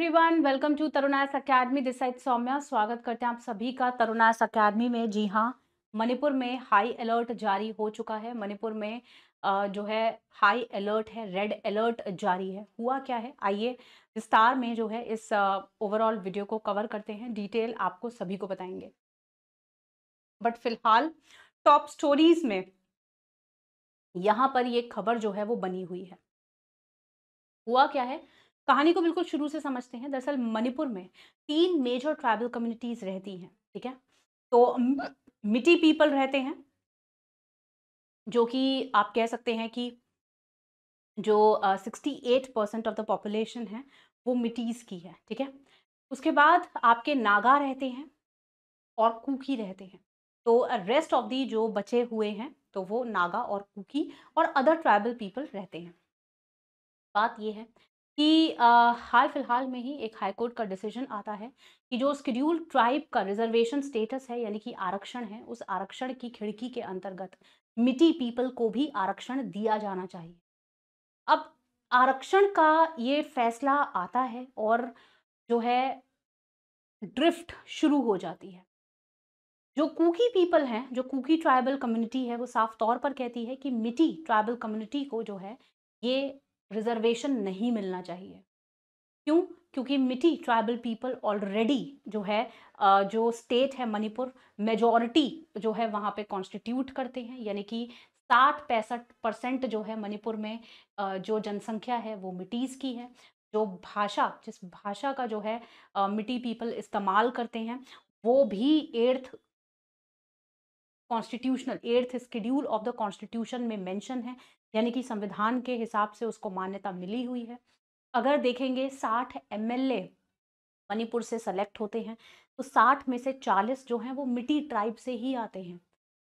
everyone welcome to Taruna's academy this side Saumya स्वागत करते हैं आप सभी का तरुणास अकेडमी में जी हाँ मणिपुर में हाई अलर्ट जारी हो चुका है मणिपुर में जो है हाई अलर्ट है रेड अलर्ट जारी है हुआ क्या है आइए विस्तार में जो है इस ओवरऑल वीडियो को कवर करते हैं डिटेल आपको सभी को बताएंगे बट फिलहाल टॉप स्टोरीज में यहाँ पर ये खबर जो है वो बनी हुई है हुआ क्या है कहानी को बिल्कुल शुरू से समझते हैं दरअसल मणिपुर में तीन मेजर ट्राइबल कम्युनिटीज़ रहती हैं ठीक है तो मिटी पीपल रहते हैं जो कि आप कह सकते हैं कि जो sixty eight percent of the population है वो मिटीज़ की है ठीक है उसके बाद आपके नागा रहते हैं और कुकी रहते हैं तो रेस्ट ऑफ दी जो बचे हुए हैं तो वो नागा और कुकी और अदर ट्राइबल पीपल रहते हैं बात यह है कि हाल फिलहाल में ही एक हाई कोर्ट का डिसीजन आता है कि जो स्कड्यूल ट्राइब का रिजर्वेशन स्टेटस है यानी कि आरक्षण है उस आरक्षण की खिड़की के अंतर्गत मिटी पीपल को भी आरक्षण दिया जाना चाहिए अब आरक्षण का ये फैसला आता है और जो है ड्रिफ्ट शुरू हो जाती है जो कुकी पीपल हैं जो कुकी ट्राइबल कम्युनिटी है वो साफ तौर पर कहती है कि मिटी ट्राइबल कम्युनिटी को जो है ये रिजर्वेशन नहीं मिलना चाहिए क्यों क्योंकि मिट्टी ट्राइबल पीपल ऑलरेडी जो है जो स्टेट है मणिपुर मेजॉरिटी जो है वहाँ पे कॉन्स्टिट्यूट करते हैं यानी कि साठ पैंसठ परसेंट जो है मणिपुर में जो जनसंख्या है वो मिटीज़ की है जो भाषा जिस भाषा का जो है मिट्टी पीपल इस्तेमाल करते हैं वो भी eighth constitutional eighth schedule of the constitution में मेंशन है यानी कि संविधान के हिसाब से उसको मान्यता मिली हुई है अगर देखेंगे साठ एम मणिपुर से सेलेक्ट होते हैं तो साठ में से चालीस जो हैं वो मिट्टी ट्राइब से ही आते हैं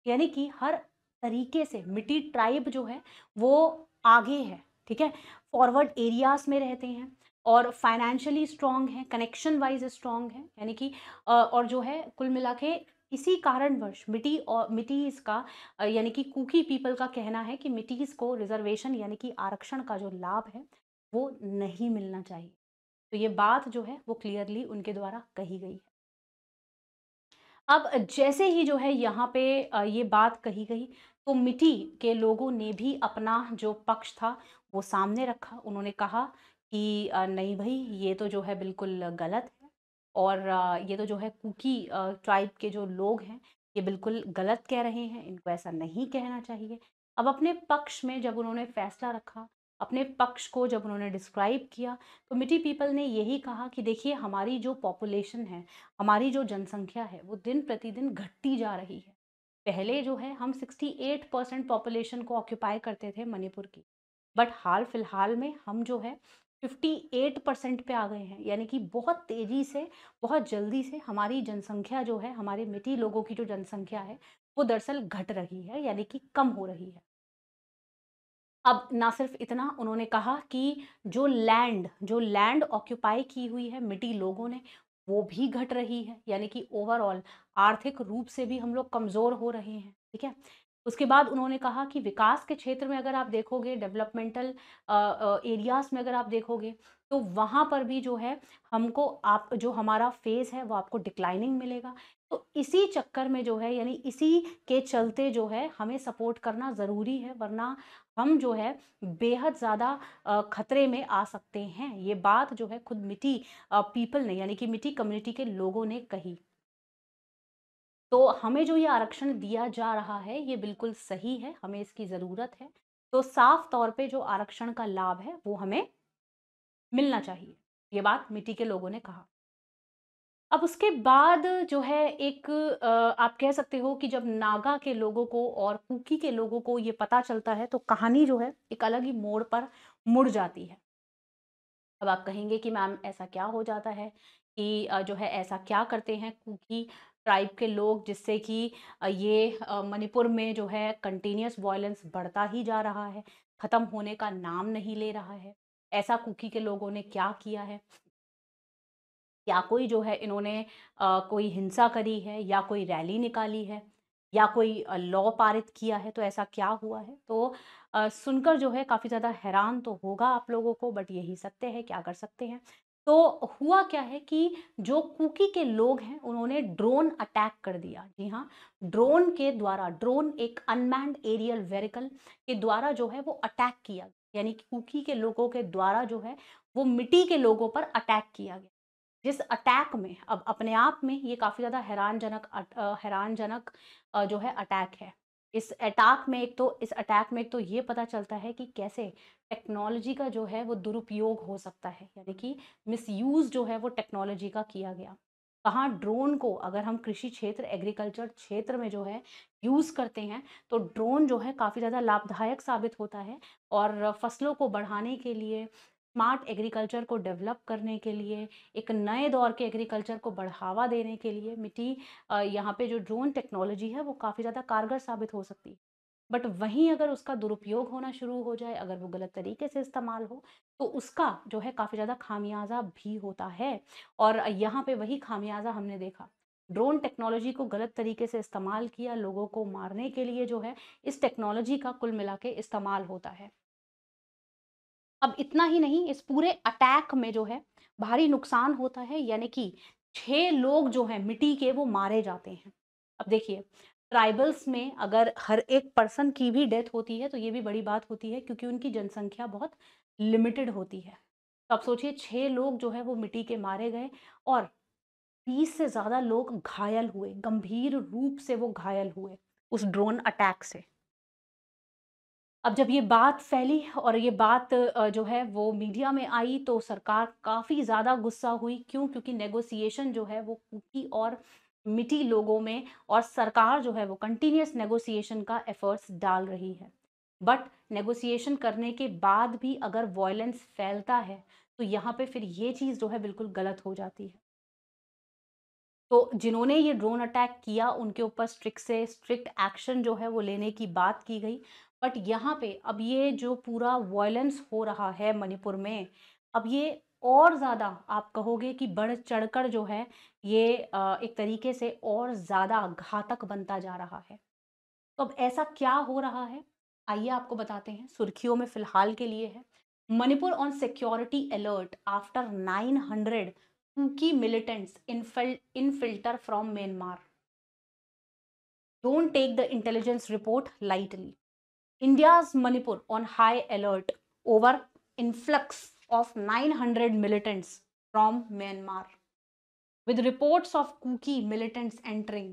यानी कि हर तरीके से मिट्टी ट्राइब जो है वो आगे है ठीक है फॉरवर्ड एरियाज में रहते हैं और फाइनेंशियली स्ट्रांग है कनेक्शन वाइज स्ट्रांग है यानी कि और जो है कुल मिला के इसी कारणवश मिटी और मिट्टीज का यानी कि कुकी पीपल का कहना है कि मिट्टीज को रिजर्वेशन यानी कि आरक्षण का जो लाभ है वो नहीं मिलना चाहिए तो ये बात जो है वो क्लियरली उनके द्वारा कही गई है अब जैसे ही जो है यहाँ पे ये बात कही गई तो मिट्टी के लोगों ने भी अपना जो पक्ष था वो सामने रखा उन्होंने कहा कि नहीं भाई ये तो जो है बिल्कुल गलत और ये तो जो है कुकी ट्राइब के जो लोग हैं ये बिल्कुल गलत कह रहे हैं इनको ऐसा नहीं कहना चाहिए अब अपने पक्ष में जब उन्होंने फैसला रखा अपने पक्ष को जब उन्होंने डिस्क्राइब किया तो मिट्टी पीपल ने यही कहा कि देखिए हमारी जो पॉपुलेशन है हमारी जो जनसंख्या है वो दिन प्रतिदिन घटती जा रही है पहले जो है हम 68 परसेंट पॉपुलेशन को ऑक्यूपाई करते थे मणिपुर की बट हाल फिलहाल में हम जो है 58 परसेंट पे आ गए हैं यानी कि बहुत तेज़ी से बहुत जल्दी से हमारी जनसंख्या जो है हमारे मिट्टी लोगों की जो जनसंख्या है वो दरअसल घट रही है यानी कि कम हो रही है अब ना सिर्फ इतना उन्होंने कहा कि जो लैंड जो लैंड ऑक्यूपाई की हुई है मिट्टी लोगों ने वो भी घट रही है यानी कि ओवरऑल आर्थिक रूप से भी हम लोग कमज़ोर हो रहे हैं ठीक है उसके बाद उन्होंने कहा कि विकास के क्षेत्र में अगर आप देखोगे डेवलपमेंटल एरियाज़ में अगर आप देखोगे तो वहाँ पर भी जो है हमको आप जो हमारा फेज़ है वो आपको डिक्लाइनिंग मिलेगा तो इसी चक्कर में जो है यानी इसी के चलते जो है हमें सपोर्ट करना ज़रूरी है वरना हम जो है बेहद ज़्यादा खतरे में आ सकते हैं ये बात जो है खुद मिट्टी पीपल ने यानी कि मिट्टी कम्युनिटी के लोगों ने कही तो हमें जो ये आरक्षण दिया जा रहा है ये बिल्कुल सही है हमें इसकी ज़रूरत है तो साफ तौर पे जो आरक्षण का लाभ है वो हमें मिलना चाहिए ये बात मिट्टी के लोगों ने कहा अब उसके बाद जो है एक आप कह सकते हो कि जब नागा के लोगों को और कुकी के लोगों को ये पता चलता है तो कहानी जो है एक अलग ही मोड़ पर मुड़ जाती है अब आप कहेंगे कि मैम ऐसा क्या हो जाता है कि जो है ऐसा क्या करते हैं कुकी ट्राइब के लोग जिससे कि ये मणिपुर में जो है कंटिन्यूस वायलेंस बढ़ता ही जा रहा है ख़त्म होने का नाम नहीं ले रहा है ऐसा कुकी के लोगों ने क्या किया है या कोई जो है इन्होंने कोई हिंसा करी है या कोई रैली निकाली है या कोई लॉ पारित किया है तो ऐसा क्या हुआ है तो सुनकर जो है काफ़ी ज़्यादा हैरान तो होगा आप लोगों को बट यही सत्य है क्या कर सकते हैं तो हुआ क्या है कि जो कुकी के लोग हैं उन्होंने ड्रोन अटैक कर दिया जी हाँ ड्रोन के द्वारा ड्रोन एक अनमैंड एरियल वेरिकल के द्वारा जो है वो अटैक किया गया यानी कि कुकी के लोगों के द्वारा जो है वो मिट्टी के लोगों पर अटैक किया गया जिस अटैक में अब अपने आप में ये काफ़ी ज़्यादा हैरानजनक हैरानजनक जो है अटैक है इस अटैक में एक तो इस अटैक में एक तो ये पता चलता है कि कैसे टेक्नोलॉजी का जो है वो दुरुपयोग हो सकता है यानी कि मिसयूज़ जो है वो टेक्नोलॉजी का किया गया कहाँ ड्रोन को अगर हम कृषि क्षेत्र एग्रीकल्चर क्षेत्र में जो है यूज़ करते हैं तो ड्रोन जो है काफ़ी ज़्यादा लाभदायक साबित होता है और फसलों को बढ़ाने के लिए स्मार्ट एग्रीकल्चर को डेवलप करने के लिए एक नए दौर के एग्रीकल्चर को बढ़ावा देने के लिए मिट्टी यहाँ पे जो ड्रोन टेक्नोलॉजी है वो काफ़ी ज़्यादा कारगर साबित हो सकती है बट वहीं अगर उसका दुरुपयोग होना शुरू हो जाए अगर वो गलत तरीके से इस्तेमाल हो तो उसका जो है काफ़ी ज़्यादा खामियाजा भी होता है और यहाँ पर वही खामियाजा हमने देखा ड्रोन टेक्नोलॉजी को गलत तरीके से इस्तेमाल किया लोगों को मारने के लिए जो है इस टेक्नोलॉजी का कुल मिला के इस्तेमाल होता है अब इतना ही नहीं इस पूरे अटैक में जो है भारी नुकसान होता है यानी कि छह लोग जो हैं मिट्टी के वो मारे जाते हैं अब देखिए ट्राइबल्स में अगर हर एक पर्सन की भी डेथ होती है तो ये भी बड़ी बात होती है क्योंकि उनकी जनसंख्या बहुत लिमिटेड होती है तो आप सोचिए छः लोग जो है वो मिट्टी के मारे गए और बीस से ज़्यादा लोग घायल हुए गंभीर रूप से वो घायल हुए उस ड्रोन अटैक से अब जब ये बात फैली और ये बात जो है वो मीडिया में आई तो सरकार काफ़ी ज़्यादा गुस्सा हुई क्यों क्योंकि नेगोशिएशन जो है वो कूकी और मिट्टी लोगों में और सरकार जो है वो कंटिन्यूस नेगोशिएशन का एफर्ट्स डाल रही है बट नेगोशिएशन करने के बाद भी अगर वॉयलेंस फैलता है तो यहाँ पे फिर ये चीज़ जो है बिल्कुल गलत हो जाती है तो जिन्होंने ये ड्रोन अटैक किया उनके ऊपर स्ट्रिक्ट से स्ट्रिक्ट एक्शन जो है वो लेने की बात की गई बट यहाँ पे अब ये जो पूरा वॉयलेंस हो रहा है मणिपुर में अब ये और ज़्यादा आप कहोगे कि बढ़ चढ़कर जो है ये एक तरीके से और ज़्यादा घातक बनता जा रहा है तो अब ऐसा क्या हो रहा है आइए आपको बताते हैं सुर्खियों में फ़िलहाल के लिए है Manipur on security alert after 900 की militants infiltrate from Myanmar don't take the intelligence report lightly India Manipur on high alert over influx of 900 hundred militants from Myanmar with report of Kuki militants entering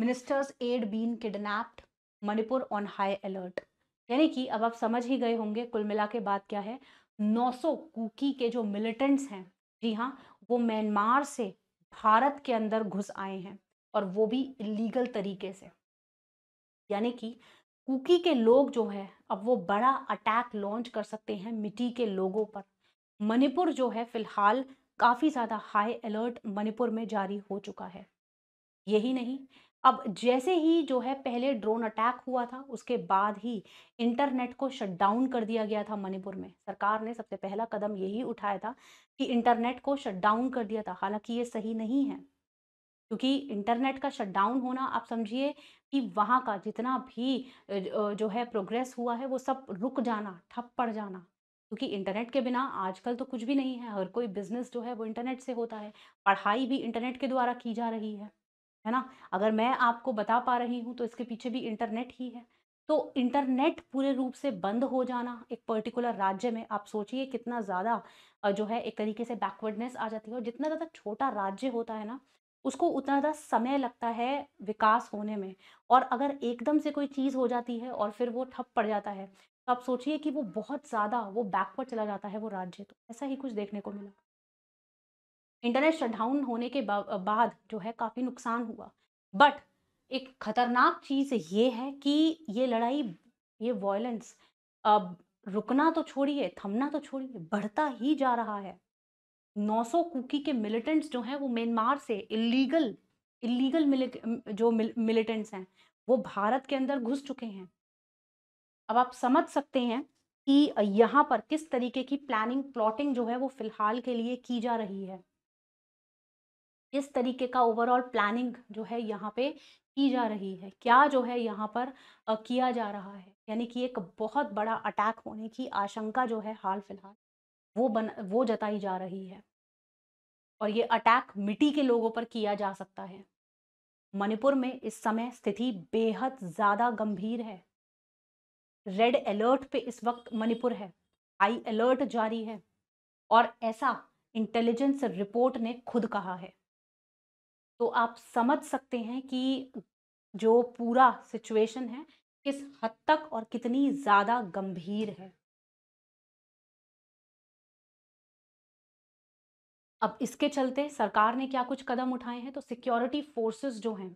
ministers had been kidnapped Manipur on high alert यानी कि अब आप समझ ही गए होंगे कुल मिला के बाद क्या है 900 सौ कुकी के जो मिलिटेंट्स हैं जी हाँ वो म्यांमार से भारत के अंदर घुस आए हैं और वो भी इलीगल तरीके से यानी कि कुकी के लोग जो है अब वो बड़ा अटैक लॉन्च कर सकते हैं मिट्टी के लोगों पर मणिपुर जो है फिलहाल काफ़ी ज़्यादा हाई अलर्ट मणिपुर में जारी हो चुका है यही नहीं अब जैसे ही जो है पहले ड्रोन अटैक हुआ था उसके बाद ही इंटरनेट को शट डाउन कर दिया गया था मणिपुर में सरकार ने सबसे पहला कदम यही उठाया था कि इंटरनेट को शट डाउन कर दिया था हालांकि ये सही नहीं है क्योंकि इंटरनेट का शटडाउन होना आप समझिए कि वहाँ का जितना भी जो है प्रोग्रेस हुआ है वो सब रुक जाना ठप पड़ जाना क्योंकि इंटरनेट के बिना आजकल तो कुछ भी नहीं है हर कोई बिजनेस जो है वो इंटरनेट से होता है पढ़ाई भी इंटरनेट के द्वारा की जा रही है है ना अगर मैं आपको बता पा रही हूँ तो इसके पीछे भी इंटरनेट ही है तो इंटरनेट पूरे रूप से बंद हो जाना एक पर्टिकुलर राज्य में आप सोचिए कितना ज़्यादा जो है एक तरीके से बैकवर्डनेस आ जाती है और जितना ज़्यादा छोटा राज्य होता है ना उसको उतना ज़्यादा समय लगता है विकास होने में और अगर एकदम से कोई चीज़ हो जाती है और फिर वो ठप पड़ जाता है तो आप सोचिए कि वो बहुत ज़्यादा वो बैकवर्ड चला जाता है वो राज्य तो ऐसा ही कुछ देखने को मिला इंटरनेट शटडाउन होने के बाद जो है काफ़ी नुकसान हुआ बट एक खतरनाक चीज़ ये है कि ये लड़ाई ये वॉयलेंस अब रुकना तो छोड़िए थमना तो छोड़िए बढ़ता ही जा रहा है 900 कुकी के मिलिटेंट्स जो हैं वो म्यांमार से इलीगल इलीगल जो मिलिटेंट्स हैं वो भारत के अंदर घुस चुके हैं अब आप समझ सकते हैं कि यहाँ पर किस तरीके की प्लानिंग प्लॉटिंग जो है वो फिलहाल के लिए की जा रही है इस तरीके का ओवरऑल प्लानिंग जो है यहाँ पे की जा रही है क्या जो है यहाँ पर किया जा रहा है यानी कि एक बहुत बड़ा अटैक होने की आशंका जो है हाल फिलहाल वो बन वो जताई जा रही है और ये अटैक मिट्टी के लोगों पर किया जा सकता है मणिपुर में इस समय स्थिति बेहद ज़्यादा गंभीर है रेड अलर्ट पे इस वक्त मणिपुर है हाई अलर्ट जारी है और ऐसा इंटेलिजेंस रिपोर्ट ने खुद कहा है तो आप समझ सकते हैं कि जो पूरा सिचुएशन है किस हद तक और कितनी ज़्यादा गंभीर है अब इसके चलते सरकार ने क्या कुछ कदम उठाए हैं तो सिक्योरिटी फोर्सेस जो हैं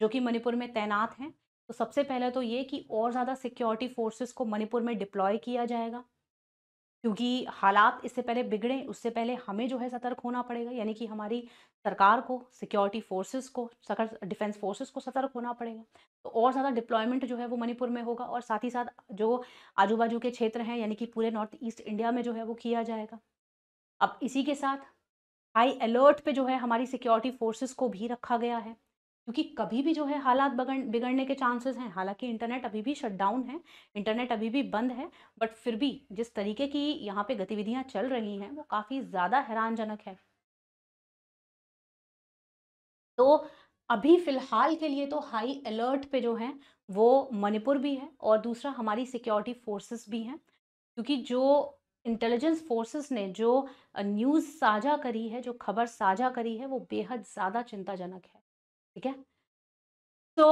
जो कि मणिपुर में तैनात हैं तो सबसे पहले तो ये कि और ज़्यादा सिक्योरिटी फोर्सेस को मणिपुर में डिप्लॉय किया जाएगा क्योंकि हालात इससे पहले बिगड़े उससे पहले हमें जो है सतर्क होना पड़ेगा यानी कि हमारी सरकार को सिक्योरिटी फोर्सेस को सकर डिफेंस फोर्सेस को सतर्क होना पड़ेगा तो और ज़्यादा डिप्लॉयमेंट जो है वो मणिपुर में होगा और साथ ही साथ जो आजू बाजू के क्षेत्र हैं यानी कि पूरे नॉर्थ ईस्ट इंडिया में जो है वो किया जाएगा अब इसी के साथ हाई अलर्ट पर जो है हमारी सिक्योरिटी फोर्सेज को भी रखा गया है क्योंकि कभी भी जो है हालात बगड़ बिगड़ने के चांसेस हैं हालांकि इंटरनेट अभी भी शट डाउन है इंटरनेट अभी भी बंद है बट फिर भी जिस तरीके की यहाँ पे गतिविधियाँ चल रही हैं वो काफ़ी ज़्यादा हैरानजनक है तो अभी फ़िलहाल के लिए तो हाई अलर्ट पे जो है वो मणिपुर भी है और दूसरा हमारी सिक्योरिटी फोर्सेस भी हैं क्योंकि जो इंटेलिजेंस फोर्सेस ने जो न्यूज़ साझा करी है जो खबर साझा करी है वो बेहद ज़्यादा चिंताजनक है ठीक है तो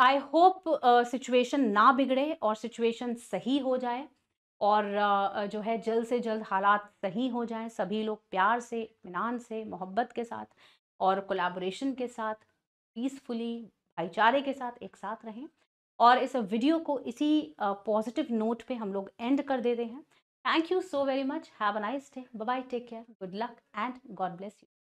आई होप सिचुएशन ना बिगड़े और सिचुएशन सही हो जाए और uh, जो है जल्द से जल्द हालात सही हो जाएं सभी लोग प्यार से इतमान से मोहब्बत के साथ और कोलाबोरेशन के साथ पीसफुली भाईचारे के साथ एक साथ रहें और इस वीडियो को इसी पॉजिटिव uh, नोट पे हम लोग एंड कर देते हैं thank you so very much have a nice day bye take care good luck and God bless you